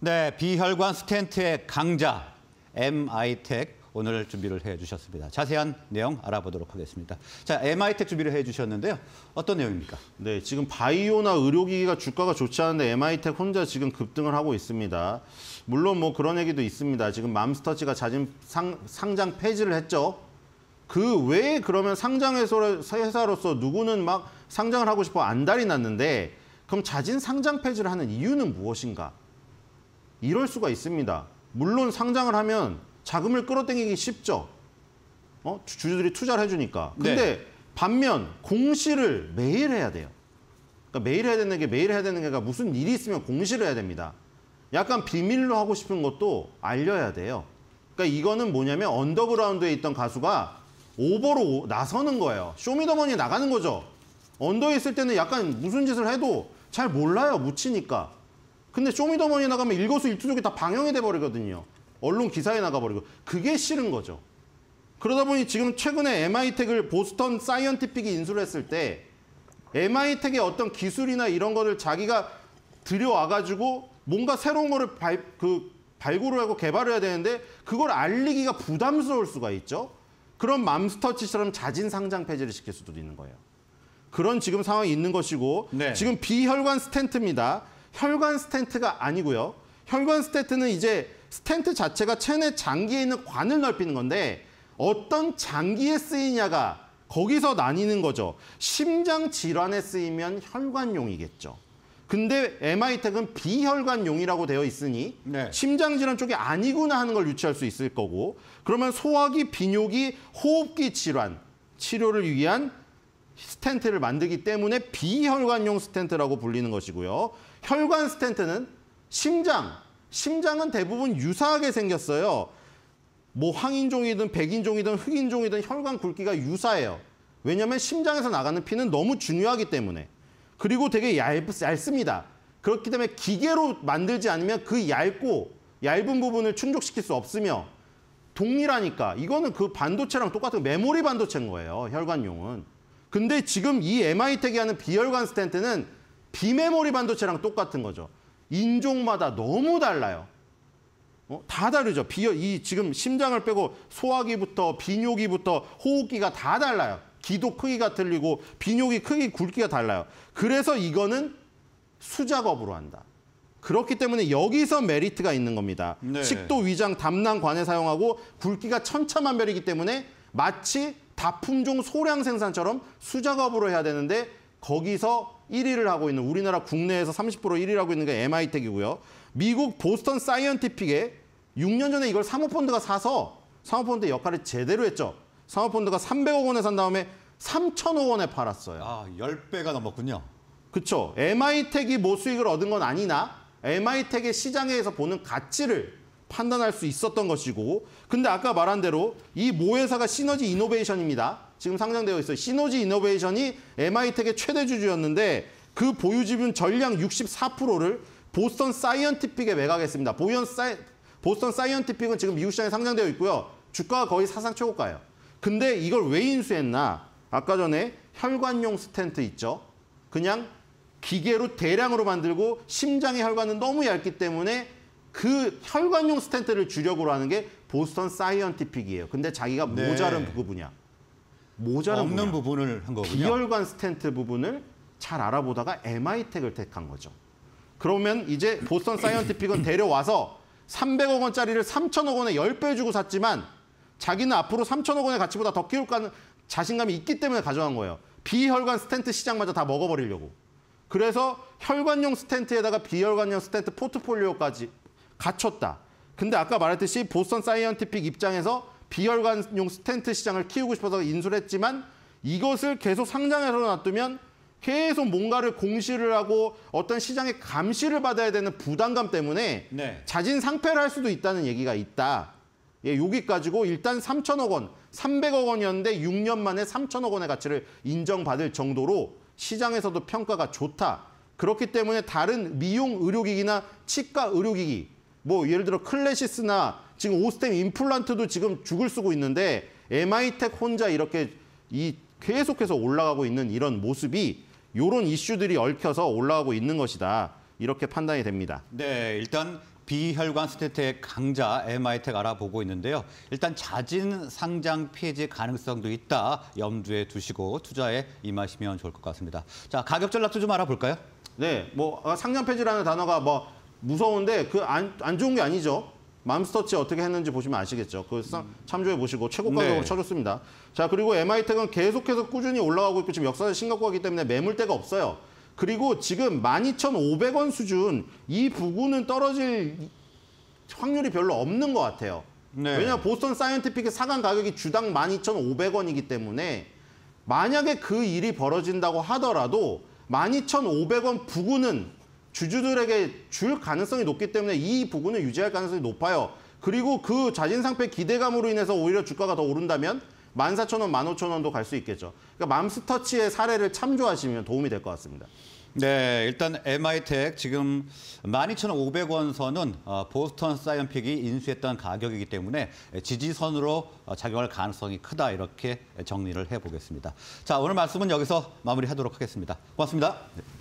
네, 비혈관 스탠트의 강자 MI텍 오늘 준비를 해주셨습니다. 자세한 내용 알아보도록 하겠습니다. 자, MI텍 준비를 해주셨는데요. 어떤 내용입니까? 네, 지금 바이오나 의료기기가 주가가 좋지 않은데 MI텍 혼자 지금 급등을 하고 있습니다. 물론 뭐 그런 얘기도 있습니다. 지금 맘스터치가 자진 상, 상장 폐지를 했죠. 그 외에 그러면 상장회사로, 회사로서 누구는 막 상장을 하고 싶어 안달이 났는데 그럼 자진 상장 폐지를 하는 이유는 무엇인가? 이럴 수가 있습니다. 물론 상장을 하면 자금을 끌어당기기 쉽죠. 어? 주주들이 투자를 해주니까. 네. 근데 네. 반면 공시를 매일 해야 돼요. 그러니까 매일 해야 되는 게 매일 해야 되는 게가 무슨 일이 있으면 공시를 해야 됩니다. 약간 비밀로 하고 싶은 것도 알려야 돼요. 그러니까 이거는 뭐냐면 언더그라운드에 있던 가수가 오버로 나서는 거예요. 쇼미더머니 나가는 거죠. 언더에 있을 때는 약간 무슨 짓을 해도 잘 몰라요. 묻히니까. 근데 쇼미더머니 나가면 일거수일투족이 다 방영이 돼버리거든요. 언론 기사에 나가버리고 그게 싫은 거죠. 그러다 보니 지금 최근에 m i t 을 보스턴 사이언티픽이 인수를 했을 때 MI텍의 어떤 기술이나 이런 거를 자기가 들여와가지고 뭔가 새로운 거를 발, 그 발굴을 하고 개발을 해야 되는데 그걸 알리기가 부담스러울 수가 있죠. 그런 맘스터치처럼 자진 상장 폐지를 시킬 수도 있는 거예요. 그런 지금 상황이 있는 것이고 네. 지금 비혈관 스탠트입니다. 혈관 스탠트가 아니고요. 혈관 스탠트는 이제 스탠트 자체가 체내 장기에 있는 관을 넓히는 건데 어떤 장기에 쓰이냐가 거기서 나뉘는 거죠. 심장 질환에 쓰이면 혈관용이겠죠. 근데 MI텍은 비혈관용이라고 되어 있으니 네. 심장 질환 쪽이 아니구나 하는 걸 유추할 수 있을 거고 그러면 소화기, 비뇨기, 호흡기 질환 치료를 위한 스탠트를 만들기 때문에 비혈관용 스탠트라고 불리는 것이고요. 혈관 스탠트는 심장, 심장은 대부분 유사하게 생겼어요. 뭐 황인종이든 백인종이든 흑인종이든 혈관 굵기가 유사해요. 왜냐하면 심장에서 나가는 피는 너무 중요하기 때문에. 그리고 되게 얇, 습니다 그렇기 때문에 기계로 만들지 않으면 그 얇고 얇은 부분을 충족시킬 수 없으며 동일하니까 이거는 그 반도체랑 똑같은 메모리 반도체인 거예요. 혈관용은. 근데 지금 이 MI택이 하는 비혈관 스탠트는 비메모리 반도체랑 똑같은 거죠. 인종마다 너무 달라요. 어? 다 다르죠. 비혈, 이 지금 심장을 빼고 소화기부터 비뇨기부터 호흡기가 다 달라요. 기도 크기가 틀리고 비뇨기 크기 굵기가 달라요. 그래서 이거는 수작업으로 한다. 그렇기 때문에 여기서 메리트가 있는 겁니다. 네. 식도, 위장, 담낭, 관에 사용하고 굵기가 천차만별이기 때문에 마치 다품종 소량 생산처럼 수작업으로 해야 되는데 거기서 1위를 하고 있는 우리나라 국내에서 30% 1위를 하고 있는 게 MI텍이고요. 미국 보스턴 사이언티픽에 6년 전에 이걸 사모펀드가 사서 사모펀드의 역할을 제대로 했죠. 사모펀드가 300억 원에 산 다음에 3천억 원에 팔았어요. 아, 10배가 넘었군요. 그렇죠. MI텍이 모 수익을 얻은 건 아니나 MI텍의 시장에서 보는 가치를 판단할 수 있었던 것이고 근데 아까 말한 대로 이 모회사가 시너지 이노베이션입니다. 지금 상장되어 있어요. 시너지 이노베이션이 m i t 의 최대 주주였는데 그 보유 지분 전량 64%를 보스턴 사이언티픽에 매각했습니다. 사이, 보스턴 사이언티픽은 지금 미국 시장에 상장되어 있고요. 주가가 거의 사상 최고가예요. 근데 이걸 왜 인수했나? 아까 전에 혈관용 스탠트 있죠. 그냥 기계로 대량으로 만들고 심장의 혈관은 너무 얇기 때문에 그 혈관용 스탠트를 주력으로 하는 게 보스턴 사이언티픽이에요. 근데 자기가 네. 모자른 그 분야. 모자른 없는 분야. 부분을 한 거군요. 비혈관 스탠트 부분을 잘 알아보다가 MI텍을 택한 거죠. 그러면 이제 보스턴 사이언티픽은 데려와서 300억 원짜리를 3천억 원에 10배 주고 샀지만 자기는 앞으로 3천억 원의 가치보다 더 키울 까는 자신감이 있기 때문에 가져간 거예요. 비혈관 스탠트 시장마저 다 먹어버리려고. 그래서 혈관용 스탠트에다가 비혈관용 스탠트 포트폴리오까지 갖췄다. 근데 아까 말했듯이 보스턴 사이언티픽 입장에서 비혈관용 스탠트 시장을 키우고 싶어서 인수를 했지만 이것을 계속 상장해서 놔두면 계속 뭔가를 공시를 하고 어떤 시장의 감시를 받아야 되는 부담감 때문에 네. 자진 상패를 할 수도 있다는 얘기가 있다. 예, 여기까지고 일단 3천억 원, 300억 원이었는데 6년 만에 3천억 원의 가치를 인정받을 정도로 시장에서도 평가가 좋다. 그렇기 때문에 다른 미용 의료기기나 치과 의료기기 뭐 예를 들어 클래시스나 지금 오스템 임플란트도 지금 죽을 쓰고 있는데 MI텍 혼자 이렇게 이 계속해서 올라가고 있는 이런 모습이 이런 이슈들이 얽혀서 올라가고 있는 것이다. 이렇게 판단이 됩니다. 네, 일단 비혈관 스테테의 강자 MI텍 알아보고 있는데요. 일단 자진 상장 폐지 가능성도 있다 염두에 두시고 투자에 임하시면 좋을 것 같습니다. 자, 가격 전략도 좀 알아볼까요? 네, 뭐 아, 상장 폐지라는 단어가 뭐 무서운데 그 안 안 좋은 게 아니죠. 맘스터치 어떻게 했는지 보시면 아시겠죠. 그 참조해 보시고 최고 가격으로 네. 쳐줬습니다. 자 그리고 MI텍은 계속해서 꾸준히 올라가고 있고 지금 역사상 신각고하기 때문에 매물대가 없어요. 그리고 지금 12,500원 수준 이 부근은 떨어질 확률이 별로 없는 것 같아요. 네. 왜냐하면 보스턴 사이언티픽의 사간 가격이 주당 12,500원이기 때문에 만약에 그 일이 벌어진다고 하더라도 12,500원 부근은 주주들에게 줄 가능성이 높기 때문에 이 부분을 유지할 가능성이 높아요. 그리고 그 자진 상패 기대감으로 인해서 오히려 주가가 더 오른다면 14,000원, 15,000원도 갈 수 있겠죠. 그러니까 맘스터치의 사례를 참조하시면 도움이 될 것 같습니다. 네, 일단 MI텍 지금 12,500원 선은 어, 보스턴 사이언픽이 인수했던 가격이기 때문에 지지선으로 어, 작용할 가능성이 크다 이렇게 정리를 해보겠습니다. 자, 오늘 말씀은 여기서 마무리하도록 하겠습니다. 고맙습니다. 네.